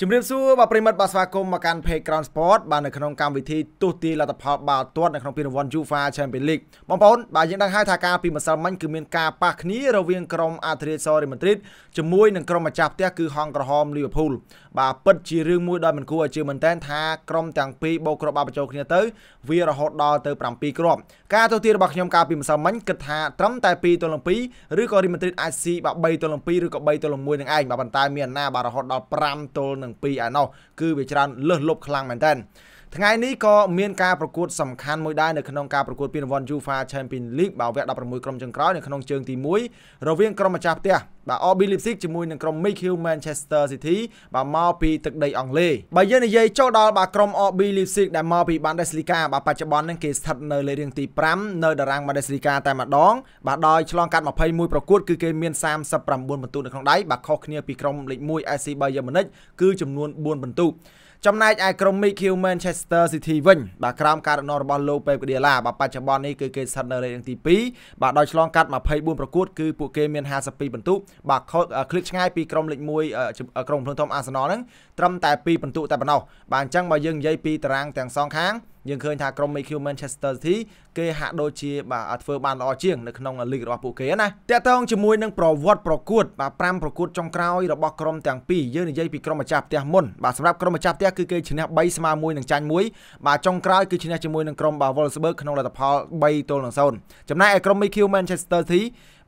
ជំរាបសួរបាទប្រិមិត្តបាទស្វាគមន៍មកកាន់ Playground Sport បាទនៅក្នុងកម្មវិធីទូទាយលទ្ធផលបាល់ទាត់នៅក្នុងពានរង្វាន់ UEFA Champions League បងប្អូនបាទយើងដឹងហើយថាការពីម្សិលមិញគឺមានការប៉ះគ្នារវាងក្រុម Atletico Madrid ជាមួយនឹងក្រុមម្ចាស់ផ្ទះគឺហង្សក្រហម Liverpool បាទពិតជារឿងមួយដែលមិនគួរឲ្យជឿមែនទែនថាក្រុមទាំងពីរបោកគ្រាប់បាល់បញ្ចូលគ្នាទៅវារហូតដល់ទៅ7គ្រាប់ការទូទាយរបស់ខ្ញុំកាលពីម្សិលមិញគិតថាត្រឹមតែ2ទល់នឹង2ឬក៏ Real Madrid អាចស៊ីបាទ3ទល់នឹង2ឬក៏3ទល់នឹង1នឹងឯងបាទប៉ុន្តែមានអាណាបាទរហូតដល់5ទល់និង2ឯណោះគឺវាច្រើនលើសលប់ខ្លាំងមែនតើថ្ងៃនេះក៏មានការប្រកួតសំខាន់មួយដែរនៅក្នុងការប្រកួតពានរង្វាន់ UEFA Champions League បើវគ្គ16ក្រុមចុងក្រោយនៅក្នុងជើងទី1រវាងក្រុមម្ចាស់ផ្ទះបាទ RB Leipzig ជាមួយនឹងក្រុម Michael Manchester City បាទមកពីទឹកដីអង់គ្លេសបើយើងនិយាយចូលដល់បាទក្រុម RB Leipzig ដែលមកពី Bundesliga បាទបច្ចុប្បន្នហ្នឹងគេស្ថិតនៅលេខរៀងទី5នៅតារាង Bundesliga តែម្ដងបាទដោយឆ្លងកាត់21ប្រកួតគឺគេមាន39បន្ទុកនៅក្នុងដៃបាទខុសគ្នាពីក្រុមលេខ1 SC Bayern Munich គឺចំនួន4បន្ទុកចំណែកឯក្រុម Michael Manchester City វិញបាទក្រោមការរណរបស់លោក Pep Guardiola បាទបច្ចុប្បន្ននេះគឺគេស្ថិតនៅលេខទី2បាទដោយឆ្លងកាត់24ប្រកួតគឺពួកគេមាន52ពិន្ទុបាទខូតឃ្លីកឆ្ងាយពីក្រុមលេខ1ក្រុមភ្លើងធំអាសនលហ្នឹងត្រឹមតែ2ពិន្ទុតែប៉ុណ្ណោះបាទអញ្ចឹងបើយើងនិយាយពីតារាងទាំងសងខាងយើងឃើញថាក្រុម MQ Manchester City គេហាក់ដូចជាបាទធ្វើបានល្អជាងនៅក្នុងលីករបស់ពួកគេណាតាក់ទងជាមួយនឹងប្រវត្តិប្រកួតបាទ5ប្រកួតចុងក្រោយរបស់ក្រុមទាំងពីរយើងនិយាយពីក្រុមម្ចាស់ផ្ទះមុនបាទសម្រាប់ក្រុមម្ចាស់ផ្ទះគឺគេឈ្នះ3ស្មើ1និងចាញ់1បាទចុងក្រោយគឺឈ្នះជាមួយនឹងក្រុមបា Wolfsburg ក្នុងលទ្ធផល3ទល់នឹង0ចំណែកឯក្រុម MQ Manchester City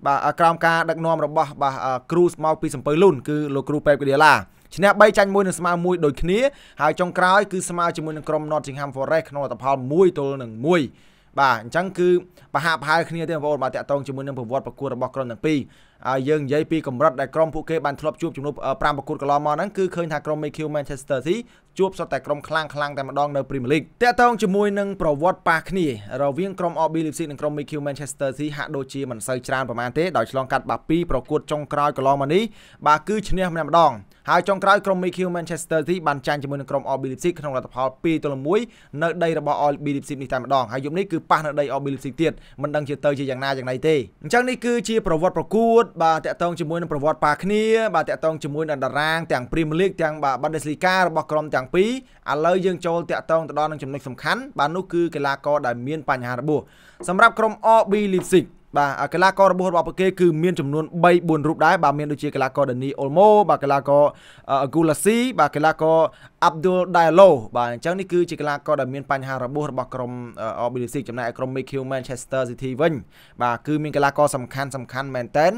បាទក្រោមការដឹកនាំរបស់បាទគ្រូស្មោកពីសំពើលូនគឺលោកគ្រូប៉េបកាឌីឡាឈ្នះ3ចាញ់1និងស្មើ1ដូចគ្នាហើយចុងក្រោយគឺស្មើជាមួយនឹងក្រុម Nottingham Forest ក្នុងលទ្ធផល1ទល់នឹង1បាទអញ្ចឹងគឺប្រហាក់ប្រហែលគ្នាទេបងប្អូនបាទតាក់ទងជាមួយនឹងប្រវត្តិប្រគួតរបស់ក្រុមទាំងពីរហើយយើងនិយាយពីកម្រិតដែលក្រុមពួកគេបានធ្លាប់ជួបជំនួស5ប្រកួតកន្លងមកហ្នឹងគឺឃើញថាក្រុម MQ Manchester City ជួបសុទ្ធតែក្រុមខ្លាំងខ្លាំងតែម្ដងនៅ Premier League តាក់ទងជាមួយនឹងប្រវត្តិប៉ះគ្នារវាងក្រុម RB Leipzig និងក្រុម MQ Manchester City ហាក់ដូចជាមិនសូវច្រើនប្រមាណទេដោយឆ្លងកាត់បាពីប្រកួតចុងក្រោយកន្លងមកនេះបាទគឺឈ្នះម្នាក់ម្ដងហើយចុងក្រោយក្រុម MQ Manchester City បានចាញ់ជាមួយនឹងក្រុម RB Leipzig ក្នុងលទ្ធផល2-1នៅដីរបស់ RB Leipzig នេះតែម្ដងហើយយប់នេះគឺប៉ះនៅដី RB Leipzig ទៀតមិនដឹងជាទៅជាយ៉ាងណាយ៉ាងណីទេអញ្ចឹងនេះគឺជាប្រវត្តិប្រកួតតបាទតកតងជាមួយនឹងប្រវត្តិប៉ាគ្នាបាទតកតងជាមួយនឹងតារាងទាំងព្រីមលីកទាំងបាទបាដេសលីការបស់ក្រុមទាំងពីរឥឡូវយើងចូលតកតងទៅដល់នឹងចំណុចសំខាន់បាទនោះគឺកីឡាករដែលមានបញ្ហារបួសសម្រាប់ក្រុម RB Leipzig បាទកីឡាកររបស់របស់ពួកគេគឺមានចំនួន3 4រូបដែរបាទមានដូចជាកីឡាករ Dani Olmo បាទកីឡាករ Aguilasi បាទកីឡាករ Abdul Diallo បាទអញ្ចឹងនេះគឺជាកីឡាករដែលមានបញ្ហារបួសរបស់ក្រុម RB Leipzig ចំណែកឯក្រុម MQ Manchester City វិញបាទគឺមានកីឡាករសំខាន់សំខាន់មែនតើ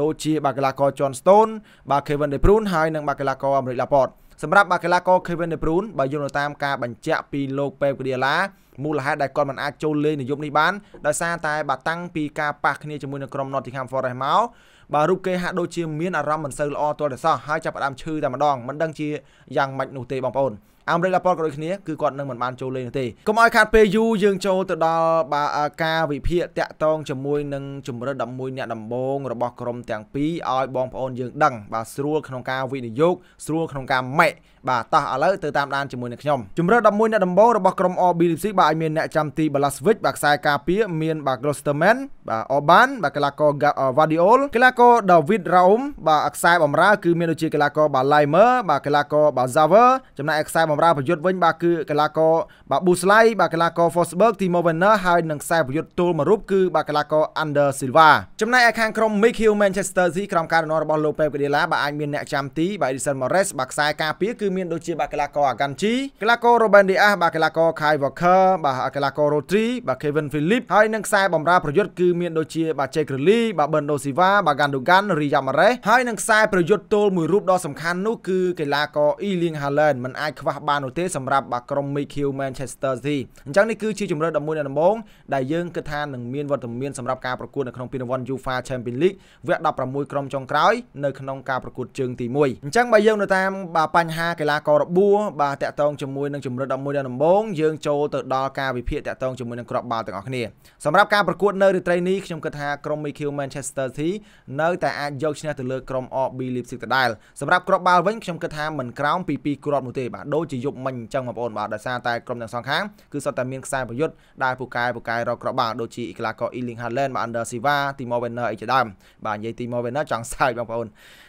ដូចជាបាទកីឡាករ John Stone បាទ Kevin De Bruyne ហើយនិងបាទកីឡាករ Amric Laporte សម្រាប់បាទកីឡាករ Kevin De Bruyne បើយោងទៅតាមការបញ្ជាក់ពីលោក Pep Guardiola មូលហេតុដែលគាត់មិនអាចចូលលេងនៅយប់នេះបានដោយសារតែបាទតាំងពីការប៉ះគ្នាជាមួយនឹងក្រុម Nottingham Forest មកបាទរូបគេហាក់ដូចជាមានអារម្មណ៍មិនសូវល្អទាល់តែសោះហើយចាប់ផ្ដើមឈឺតែម្ដងមិនដឹងជាយ៉ាងម៉េចនោះទេបងប្អូនអាមេរិកដល់ប៉ុលក៏ដូចគ្នាគឺគាត់នឹងមិនបានចូលលេងនោះទេកុំឲ្យខាតពេលយូរយើងចូលទៅដល់ការវិភាគតាក់ទងជាមួយនឹងជំរឿន11អ្នកដំបូងរបស់ក្រុមទាំងពីរឲ្យបងប្អូនយើងដឹងបាទស្រួលក្នុងការវិនិយោគស្រួលក្នុងការម៉េបាទតោះឥឡូវទៅតាមដានជាមួយនឹងខ្ញុំជំរឿន11អ្នកដំបូងរបស់ក្រុម RB Leipzig បាទឲ្យមានអ្នកចាំទី Blasvich បាទខ្សែការពារមានបាទ Grosterman បាទ Orban បាទកីឡាករ Guardiol កីឡាករ David Raum បាទខ្សែបម្រើគឺមានដូចជាកីឡាករ Balaimer បាទកីឡាករ Bazaver ចំណែកខ្សែបបម្រើប្រយុទ្ធវិញបាទគឺកីឡាករបាទប៊ូស្លៃបាទកីឡាករ Forsberg Timo Werner ហើយនិងខ្សែប្រយុទ្ធទូលមួយរូបគឺបាទកីឡាករ Under Silva ចំណែកឯខាងក្រុម Mikel Manchester City ក្រុមការរណនរបស់លោក Pep Guardiola បាទអាចមានអ្នកចាំទីបាទ Edison Moraes បាទខ្សែការពារគឺមានដូចជាបាទកីឡាករ Akanji កីឡាករ Ruben Dias បាទកីឡាករ Kai Walker បាទកីឡាករ Rodri បាទ Kevin Phillips ហើយនិងខ្សែបម្រើប្រយុទ្ធគឺមានដូចជាបាទ Jake Grealish បាទ Bernardo Silva បាទ Gundogan Riyad Mahrez ហើយនិងខ្សែប្រយុទ្ធទល់មួយរូបដ៏សំខាន់នោះគឺកីឡាករ Erling Haaland មិនអាចខ្វះបាននោះទេសម្រាប់បាទក្រុម Mikel Manchester City អញ្ចឹងនេះគឺជាជំរឿន11នៅដំបូងដែលយើងគិតថានឹងមានវត្តមានសម្រាប់ការប្រកួតនៅក្នុងពានរង្វាន់ UEFA Champions League វគ្គ16ក្រុមចុងក្រោយនៅក្នុងការប្រកួតជើងទី1អញ្ចឹងបើយើងនៅតាមបាទបញ្ហាកីឡាកររបួសបាទតាក់ទងជាមួយនឹងជំរឿន11នៅដំបូងយើងចូលទៅដល់ការវិភាគតាក់ទងជាមួយនឹងក្របបាល់ទាំងអស់គ្នាសម្រាប់ការប្រកួតនៅរាត្រីនេះខ្ញុំគិតថាក្រុម Mikel Manchester City នៅតែអាចយកឈ្នះទៅលើក្រុម RB Leipzig ដដែលសម្រាប់ក្របបាល់វិញខ្ញុំគិតថាមិនក្រោមពី2គ្រាប់នោះទេបាទដូចជាជាយប់មិញអញ្ចឹងបងប្អូនបាទដោយសារតែក្រុមទាំងសងខាងគឺសុទ្ធតែមានខ្សែប្រយុទ្ធដែលពូកែពូកែរកក្របាល់ដូចជាកីឡាករ Erling Haaland បាទ Under Silva Timo Werner អីជាដើមបាទនិយាយ Timo Werner ចង់សើចបងប្អូន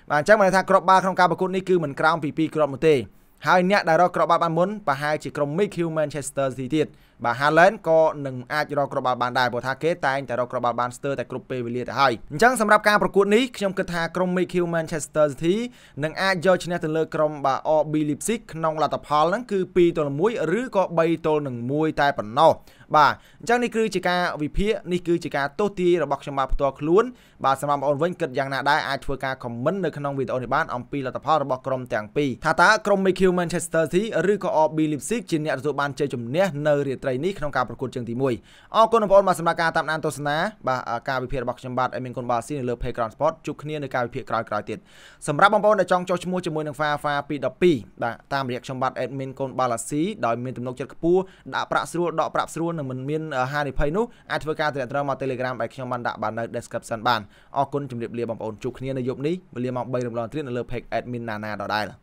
បាទអញ្ចឹងបានថាក្របបាល់ក្នុងការប្រកួតនេះគឺមិនក្រោមពី2គ្រាប់នោះទេហើយអ្នកដែលរកគ្រាប់បាល់បានមុនប្រហែលជាក្រុម MQ Manchester City ទៀតបាទ Haaland ក៏នឹងអាចរកគ្រាប់បាល់បានដែរព្រោះថាគេតែងតែរកគ្រាប់បាល់បានស្ទើរតែគ្រប់ពេលវេលាទៅហើយអញ្ចឹងសម្រាប់ការប្រកួតនេះខ្ញុំគិតថាក្រុម MQ Manchester City នឹងអាចយកឈ្នះទៅលើក្រុមបាទ RB Leipzig ក្នុងលទ្ធផលហ្នឹងគឺ2ទល់1ឬក៏3ទល់នឹង1តែប៉ុណ្ណោះបាទអញ្ចឹងនេះគឺជាការវិភាគនេះគឺជាការទស្សន៍ទាយរបស់ខ្ញុំបាទផ្ទាល់ខ្លួនបាទសម្រាប់បងប្អូនវិញគិតយ៉ាងណាដែរអាចធ្វើការ comment នៅក្នុងវីដេអូនេះបានអំពីលទ្ធផលរបស់ក្រុមទាំងពីរថាតើក្រុម MQ QPR Manchester City ឬក៏ RB Leipzig ជាអ្នកទទួលបានជ័យជំនះនៅរាត្រីនេះក្នុងការប្រកួតជើងទី1អរគុណបងប្អូនបាទសម្រាប់ការតាមដានទស្សនាបាទការវិភាគរបស់ខ្ញុំបាទអេមីនគុណបាល់ស៊ីនៅលើ Playground Sport ជួបគ្នានៅការវិភាគក្រោយៗទៀតសម្រាប់បងប្អូនដែលចង់ចុះឈ្មោះជាមួយនឹង FAFA 212បាទតាមរយៈខ្ញុំបាទអេមីនកូនបាល់ស៊ីដោយមានទំនុកចិត្តខ្ពស់ដាក់ប្រាក់ស្រួលដកប្រាក់ស្រួលនិងមិនមានហានិភ័យនោះអាចធ្វើការទំនាក់ទំនងមក Telegram ដែលខ្ញុំបានដាក់បាននៅ description បានអរគុណជម្រាបលាបងប្អូនជួបគ្នានៅយប់នេះវេលាម៉ោង3រំលងត្រៀមនៅលើ page admin nana ដដែល